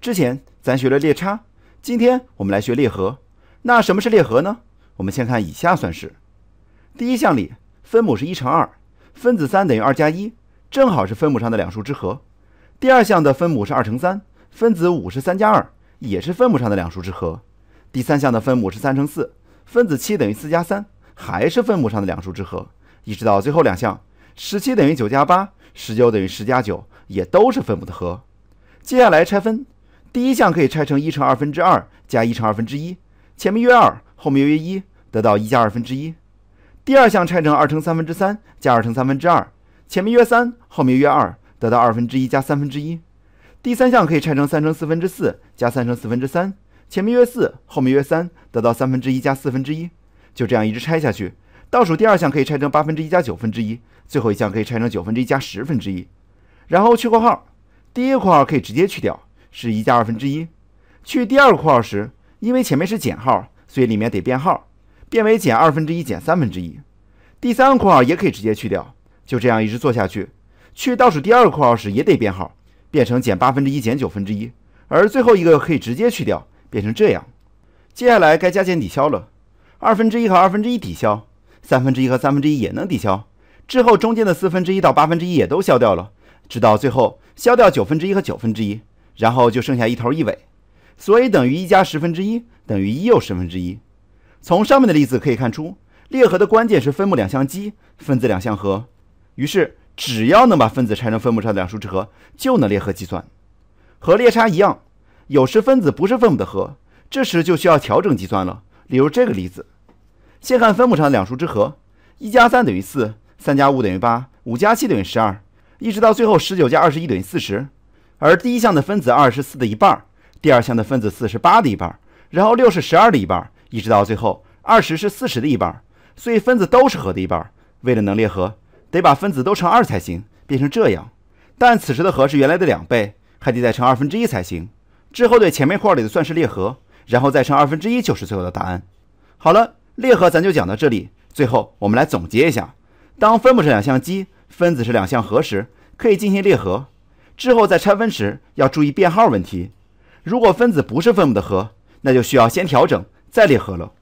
之前咱学了列差，今天我们来学列和。那什么是列和呢？我们先看以下算式，第一项里分母是一乘二，分子三等于二加一，正好是分母上的两数之和。第二项的分母是二乘三，分子五是三加二，也是分母上的两数之和。第三项的分母是三乘四，分子七等于四加三，还是分母上的两数之和。一直到最后两项，十七等于九加八，十九等于十加九，也都是分母的和。接下来拆分。第一项可以拆成一乘二分之二加一乘二分之一，前面约二，后面约一，得到一加二分之一。第二项拆成二乘三分之三加二乘三分之二，前面约三，后面约二，得到二分之一加三分之一。第三项可以拆成三乘四分之四加三乘四分之三，前面约四，后面约三，得到三分之一加四分之一。就这样一直拆下去，倒数第二项可以拆成八分之一加九分之一，最后一项可以拆成九分之一加十分之一，然后去括号，第一个括号可以直接去掉。是一加二分之一，去第二个括号时，因为前面是减号，所以里面得变号，变为减二分之一减三分之一。第三个括号也可以直接去掉，就这样一直做下去。去倒数第二个括号时也得变号，变成减八分之一减九分之一，而最后一个可以直接去掉，变成这样。接下来该加减抵消了，二分之一和二分之一抵消，三分之一和三分之一也能抵消，之后中间的四分之一到八分之一也都消掉了，直到最后消掉九分之一和九分之一。然后就剩下一头一尾，所以等于一加十分之一等于一又十分之一。从上面的例子可以看出，裂合的关键是分母两项积，分子两项和。于是只要能把分子拆成分母上的两数之和，就能裂合计算。和裂差一样，有时分子不是分母的和，这时就需要调整计算了。例如这个例子，先看分母上的两数之和：一加三等于四，三加五等于八，五加七等于十二，一直到最后十九加二十一等于四十。而第一项的分子二十四的一半，第二项的分子四十八的一半，然后六是十二的一半，一直到最后二十是四十的一半，所以分子都是和的一半。为了能裂和，得把分子都乘二才行，变成这样。但此时的和是原来的两倍，还得再乘二分之一才行。之后对前面括号里的算式裂核，然后再乘二分之一就是最后的答案。好了，裂核咱就讲到这里。最后我们来总结一下：当分母是两项积，分子是两项和时，可以进行裂合。之后在拆分时要注意变号问题。如果分子不是分母的和，那就需要先调整再列和了。